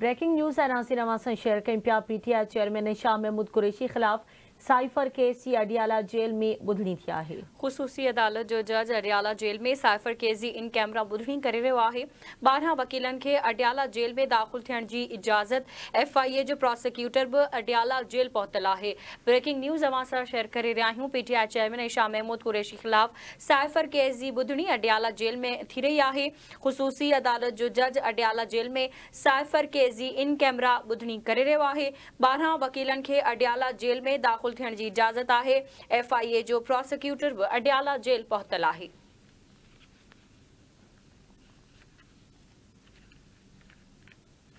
breaking news अनासी नासिर अवासन शहर का इम्पिया P T I chairman Shah Mahmood Qureshi खिलाफ साइफर केस जी अडियाला जेल में बुधनी थी है ख़ुशूसी अदालत जो जज अडियाला जेल में साइफर केस जी इन कैमरा बुधनी करे रहियो है ॿारहं वकीलन के अडियाला जेल में दाख़िल थियण जी इजाज़त एफ आई ए जो प्रोसिक्यूटर बि अडियाला जेल पहुतल है ब्रेकिंग न्यूज़ अवां शेयर करे रहा हूँ पीटीआई चेयरमैन ऐशा महमूद कुरैशी ख़िलाफ़ साइफर केस जी बुधनी अडियाला जेल में थी रही है ख़ुशूसी अदालत जो जज अडियाला जेल में साइफर केस जी इन कैमरा बुधनी करे रहियो है ॿारहं वकीलन के अडियाला जेल में दाख़िल दाखिल थियण इजाज़त है एफ आई ए जो प्रोसिक्यूटर भी अडियाला जेल पहुतल है